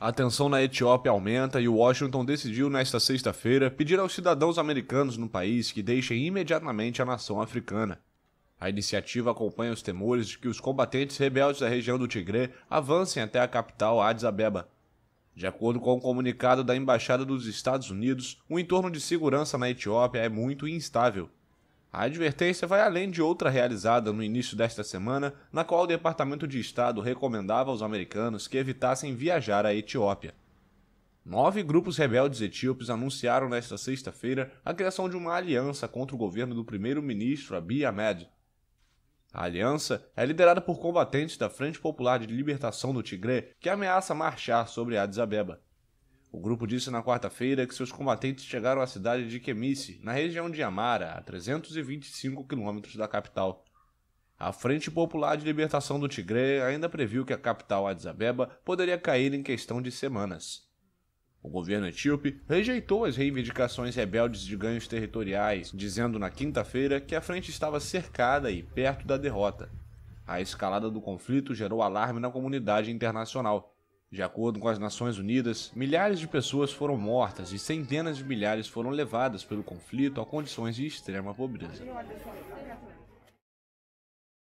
A tensão na Etiópia aumenta e Washington decidiu nesta sexta-feira pedir aos cidadãos americanos no país que deixem imediatamente a nação africana. A iniciativa acompanha os temores de que os combatentes rebeldes da região do Tigré avancem até a capital Addis Abeba. De acordo com o um comunicado da Embaixada dos Estados Unidos, o entorno de segurança na Etiópia é muito instável a advertência vai além de outra realizada no início desta semana, na qual o Departamento de Estado recomendava aos americanos que evitassem viajar à Etiópia. Nove grupos rebeldes etíopes anunciaram nesta sexta-feira a criação de uma aliança contra o governo do primeiro-ministro Abiy Ahmed. A aliança é liderada por combatentes da Frente Popular de Libertação do Tigré, que ameaça marchar sobre Addis Abeba. O grupo disse na quarta-feira que seus combatentes chegaram à cidade de Kemice, na região de Amara, a 325 quilômetros da capital. A Frente Popular de Libertação do Tigre ainda previu que a capital Addis Abeba poderia cair em questão de semanas. O governo etíope rejeitou as reivindicações rebeldes de ganhos territoriais, dizendo na quinta-feira que a frente estava cercada e perto da derrota. A escalada do conflito gerou alarme na comunidade internacional. De acordo com as Nações Unidas, milhares de pessoas foram mortas e centenas de milhares foram levadas pelo conflito a condições de extrema pobreza.